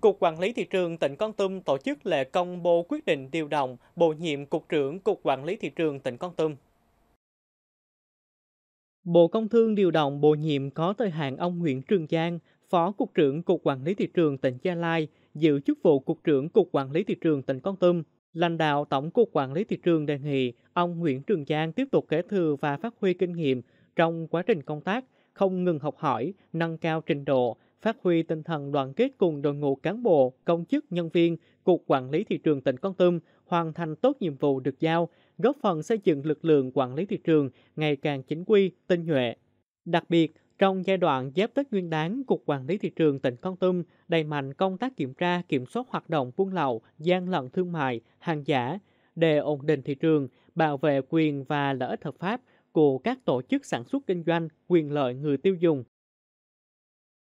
Cục Quản lý Thị trường tỉnh Con Tum tổ chức lễ công bố quyết định điều động bổ nhiệm Cục trưởng Cục Quản lý Thị trường tỉnh Con Tum. Bộ Công Thương điều động bổ nhiệm có thời hạn ông Nguyễn Trường Giang, Phó Cục trưởng Cục Quản lý Thị trường tỉnh Gia Lai, giữ chức vụ Cục trưởng Cục Quản lý Thị trường tỉnh Con Tum. Lãnh đạo Tổng cục Quản lý Thị trường đề nghị ông Nguyễn Trường Giang tiếp tục kế thừa và phát huy kinh nghiệm trong quá trình công tác, không ngừng học hỏi, nâng cao trình độ, phát huy tinh thần đoàn kết cùng đội ngũ cán bộ, công chức, nhân viên, Cục Quản lý Thị trường tỉnh Con Tum hoàn thành tốt nhiệm vụ được giao, góp phần xây dựng lực lượng quản lý thị trường ngày càng chính quy, tinh nhuệ. Đặc biệt, trong giai đoạn giáp Tết Nguyên đán, Cục Quản lý Thị trường tỉnh Con Tum đẩy mạnh công tác kiểm tra, kiểm soát hoạt động buôn lậu, gian lận thương mại, hàng giả để ổn định thị trường, bảo vệ quyền và lợi ích hợp pháp của các tổ chức sản xuất kinh doanh, quyền lợi người tiêu dùng.